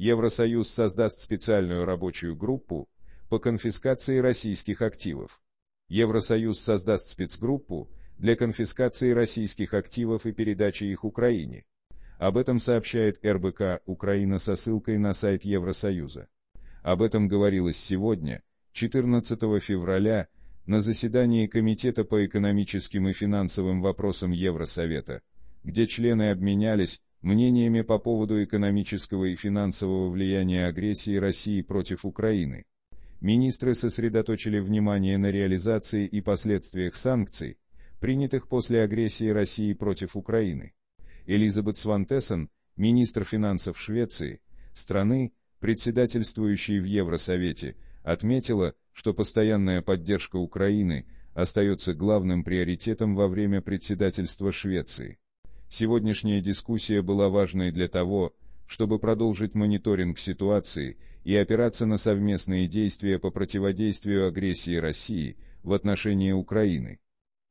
Евросоюз создаст специальную рабочую группу по конфискации российских активов. Евросоюз создаст спецгруппу для конфискации российских активов и передачи их Украине. Об этом сообщает РБК «Украина» со ссылкой на сайт Евросоюза. Об этом говорилось сегодня, 14 февраля, на заседании Комитета по экономическим и финансовым вопросам Евросовета, где члены обменялись мнениями по поводу экономического и финансового влияния агрессии России против Украины. Министры сосредоточили внимание на реализации и последствиях санкций, принятых после агрессии России против Украины. Элизабет Свантессен, министр финансов Швеции, страны, председательствующей в Евросовете, отметила, что постоянная поддержка Украины остается главным приоритетом во время председательства Швеции. Сегодняшняя дискуссия была важной для того, чтобы продолжить мониторинг ситуации и опираться на совместные действия по противодействию агрессии России в отношении Украины.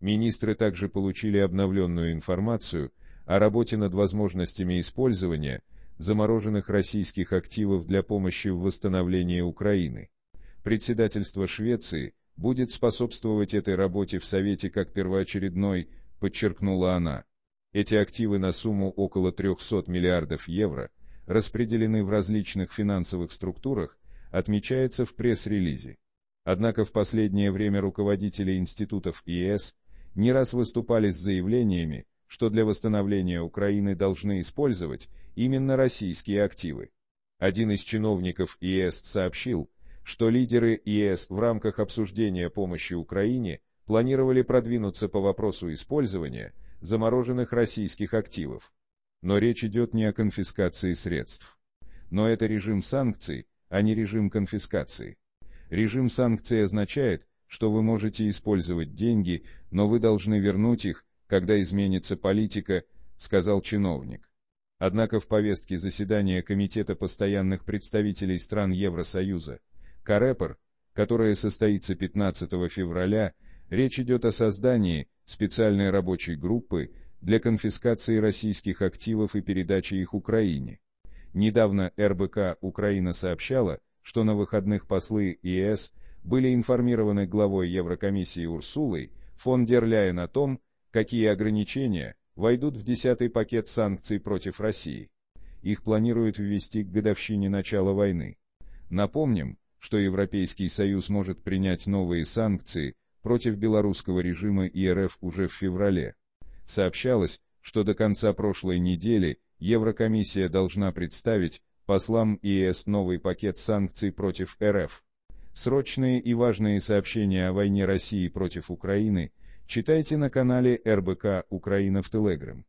Министры также получили обновленную информацию о работе над возможностями использования замороженных российских активов для помощи в восстановлении Украины. Председательство Швеции будет способствовать этой работе в Совете как первоочередной, подчеркнула она. Эти активы на сумму около 300 миллиардов евро распределены в различных финансовых структурах, отмечается в пресс-релизе. Однако в последнее время руководители институтов ИС не раз выступали с заявлениями, что для восстановления Украины должны использовать именно российские активы. Один из чиновников ИС сообщил, что лидеры ИС в рамках обсуждения помощи Украине планировали продвинуться по вопросу использования – замороженных российских активов. Но речь идет не о конфискации средств. Но это режим санкций, а не режим конфискации. Режим санкций означает, что вы можете использовать деньги, но вы должны вернуть их, когда изменится политика, сказал чиновник. Однако в повестке заседания Комитета постоянных представителей стран Евросоюза, Карепор, которая состоится 15 февраля, речь идет о создании специальной рабочей группы для конфискации российских активов и передачи их Украине. Недавно РБК Украина сообщала, что на выходных послы ЕС были информированы главой Еврокомиссии Урсулой фон дер Ляйен о том, какие ограничения войдут в десятый пакет санкций против России. Их планируют ввести к годовщине начала войны. Напомним, что Европейский Союз может принять новые санкции против белорусского режима и РФ уже в феврале. Сообщалось, что до конца прошлой недели Еврокомиссия должна представить послам ЕС новый пакет санкций против РФ. Срочные и важные сообщения о войне России против Украины читайте на канале РБК «Украина» в Телеграм.